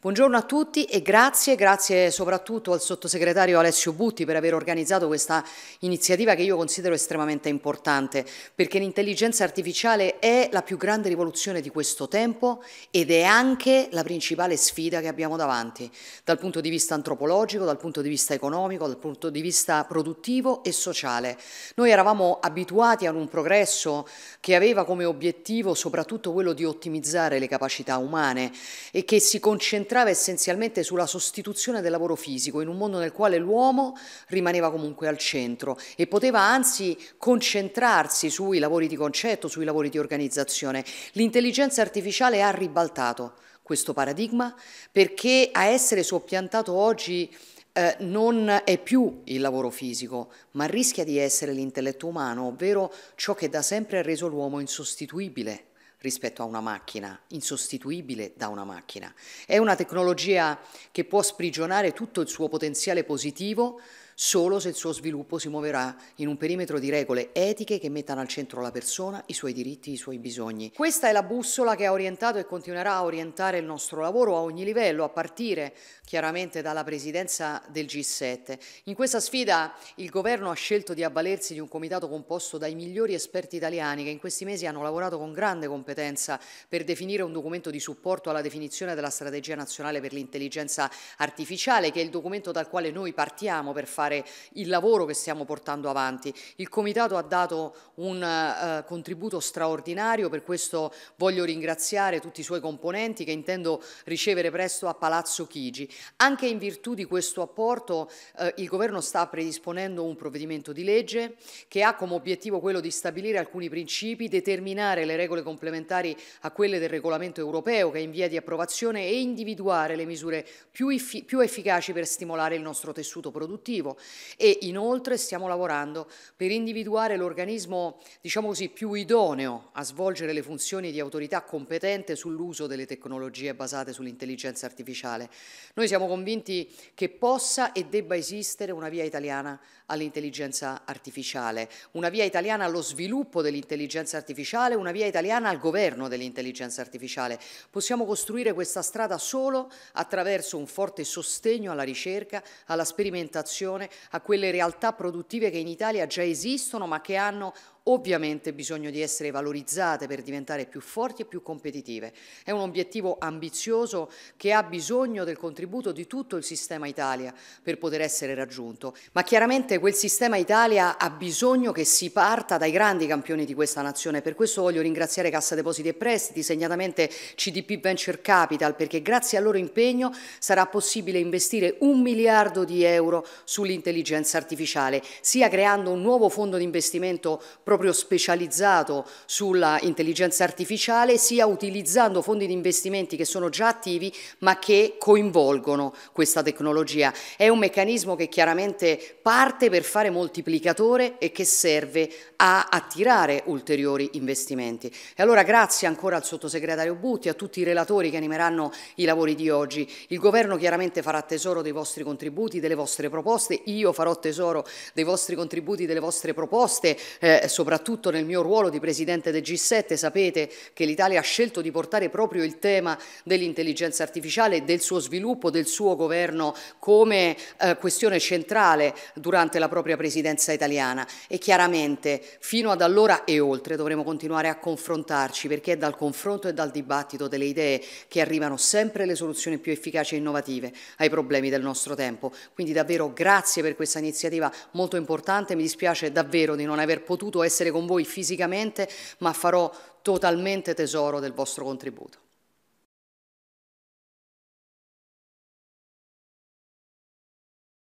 Buongiorno a tutti e grazie, grazie soprattutto al sottosegretario Alessio Butti per aver organizzato questa iniziativa che io considero estremamente importante perché l'intelligenza artificiale è la più grande rivoluzione di questo tempo ed è anche la principale sfida che abbiamo davanti dal punto di vista antropologico, dal punto di vista economico, dal punto di vista produttivo e sociale. Noi eravamo abituati ad un progresso che aveva come obiettivo soprattutto quello di ottimizzare le capacità umane e che si concentrava incentrava essenzialmente sulla sostituzione del lavoro fisico in un mondo nel quale l'uomo rimaneva comunque al centro e poteva anzi concentrarsi sui lavori di concetto, sui lavori di organizzazione. L'intelligenza artificiale ha ribaltato questo paradigma perché a essere soppiantato oggi eh, non è più il lavoro fisico, ma rischia di essere l'intelletto umano, ovvero ciò che da sempre ha reso l'uomo insostituibile rispetto a una macchina, insostituibile da una macchina. È una tecnologia che può sprigionare tutto il suo potenziale positivo solo se il suo sviluppo si muoverà in un perimetro di regole etiche che mettano al centro la persona, i suoi diritti, i suoi bisogni. Questa è la bussola che ha orientato e continuerà a orientare il nostro lavoro a ogni livello, a partire chiaramente dalla presidenza del G7. In questa sfida il governo ha scelto di avvalersi di un comitato composto dai migliori esperti italiani che in questi mesi hanno lavorato con grande competenza per definire un documento di supporto alla definizione della strategia nazionale per l'intelligenza artificiale, che è il documento dal quale noi partiamo per fare valutare il lavoro che stiamo portando avanti. Il Comitato ha dato un eh, contributo straordinario, per questo voglio ringraziare tutti i suoi componenti che intendo ricevere presto a Palazzo Chigi. Anche in virtù di questo apporto eh, il Governo sta predisponendo un provvedimento di legge che ha come obiettivo quello di stabilire alcuni principi, determinare le regole complementari a quelle del regolamento europeo che è in via di approvazione e individuare le misure più, efficaci per stimolare il nostro tessuto produttivo, e inoltre stiamo lavorando per individuare l'organismo diciamo così, più idoneo a svolgere le funzioni di autorità competente sull'uso delle tecnologie basate sull'intelligenza artificiale. Noi siamo convinti che possa e debba esistere una via italiana all'intelligenza artificiale, una via italiana allo sviluppo dell'intelligenza artificiale, una via italiana al governo dell'intelligenza artificiale. Possiamo costruire questa strada solo attraverso un forte sostegno alla ricerca, alla sperimentazione a quelle realtà produttive che in Italia già esistono ma che hanno ovviamente bisogno di essere valorizzate per diventare più forti e più competitive. È un obiettivo ambizioso che ha bisogno del contributo di tutto il sistema Italia per poter essere raggiunto, ma chiaramente quel sistema Italia ha bisogno che si parta dai grandi campioni di questa nazione, per questo voglio ringraziare Cassa Depositi e Prestiti, segnatamente CDP Venture Capital, perché grazie al loro impegno sarà possibile investire un miliardo di euro sull'intelligenza artificiale, sia creando un nuovo fondo di investimento proprio proprio specializzato sulla intelligenza artificiale, sia utilizzando fondi di investimenti che sono già attivi ma che coinvolgono questa tecnologia. È un meccanismo che chiaramente parte per fare moltiplicatore e che serve a attirare ulteriori investimenti. E allora grazie ancora al sottosegretario Butti, a tutti i relatori che animeranno i lavori di oggi. Il governo chiaramente farà tesoro dei vostri contributi, delle vostre proposte, io farò tesoro dei vostri contributi, delle vostre proposte, eh, soprattutto soprattutto nel mio ruolo di presidente del G7 sapete che l'Italia ha scelto di portare proprio il tema dell'intelligenza artificiale, del suo sviluppo, del suo governo come eh, questione centrale durante la propria presidenza italiana e chiaramente fino ad allora e oltre dovremo continuare a confrontarci perché è dal confronto e dal dibattito delle idee che arrivano sempre le soluzioni più efficaci e innovative ai problemi del nostro tempo. Quindi davvero grazie per questa iniziativa molto importante, mi dispiace davvero di non aver potuto essere essere con voi fisicamente, ma farò totalmente tesoro del vostro contributo.